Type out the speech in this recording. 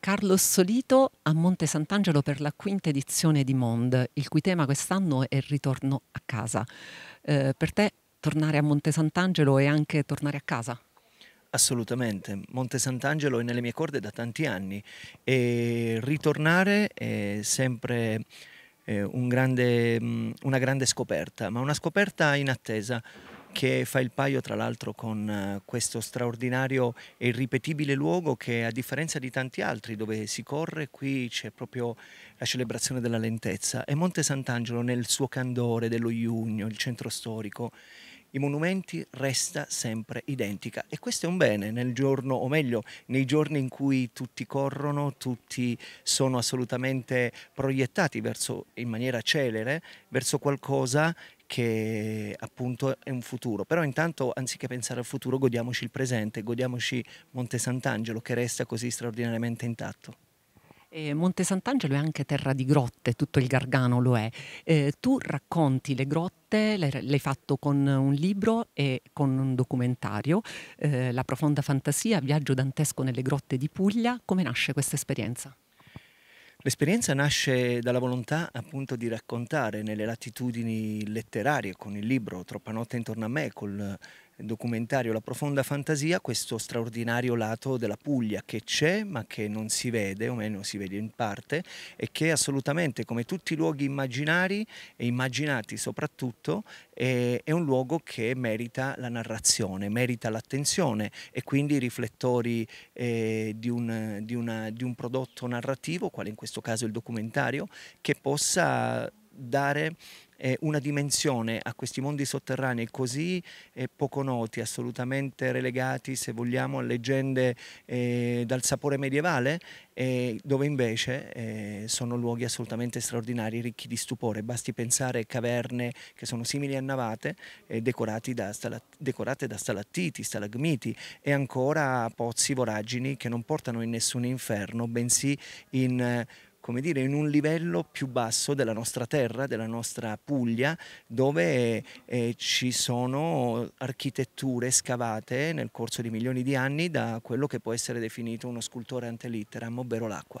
Carlo Solito a Monte Sant'Angelo per la quinta edizione di Mond, il cui tema quest'anno è il ritorno a casa. Eh, per te tornare a Monte Sant'Angelo è anche tornare a casa? Assolutamente, Monte Sant'Angelo è nelle mie corde da tanti anni e ritornare è sempre eh, un grande, mm, una grande scoperta, ma una scoperta in attesa che fa il paio tra l'altro con eh, questo straordinario e irripetibile luogo che a differenza di tanti altri dove si corre qui c'è proprio la celebrazione della lentezza e Monte Sant'Angelo nel suo candore dello Iugno, il centro storico, i monumenti resta sempre identica e questo è un bene nel giorno o meglio nei giorni in cui tutti corrono, tutti sono assolutamente proiettati verso, in maniera celere verso qualcosa che appunto è un futuro. Però intanto, anziché pensare al futuro, godiamoci il presente, godiamoci Monte Sant'Angelo che resta così straordinariamente intatto. Eh, Monte Sant'Angelo è anche terra di grotte, tutto il Gargano lo è. Eh, tu racconti le grotte, l'hai fatto con un libro e con un documentario, eh, La profonda fantasia, viaggio dantesco nelle grotte di Puglia. Come nasce questa esperienza? L'esperienza nasce dalla volontà appunto di raccontare nelle latitudini letterarie con il libro Troppa notte intorno a me, col documentario La profonda fantasia, questo straordinario lato della Puglia che c'è ma che non si vede, o meno si vede in parte, e che assolutamente come tutti i luoghi immaginari e immaginati soprattutto, è, è un luogo che merita la narrazione, merita l'attenzione e quindi i riflettori eh, di, un, di, una, di un prodotto narrativo, quale in questo caso il documentario, che possa dare eh, una dimensione a questi mondi sotterranei così eh, poco noti, assolutamente relegati, se vogliamo, a leggende eh, dal sapore medievale, eh, dove invece eh, sono luoghi assolutamente straordinari, ricchi di stupore. Basti pensare a caverne che sono simili a navate, eh, da decorate da stalattiti, stalagmiti e ancora pozzi voragini che non portano in nessun inferno, bensì in come dire, in un livello più basso della nostra terra, della nostra Puglia, dove eh, ci sono architetture scavate nel corso di milioni di anni da quello che può essere definito uno scultore antelitteram, ovvero l'acqua.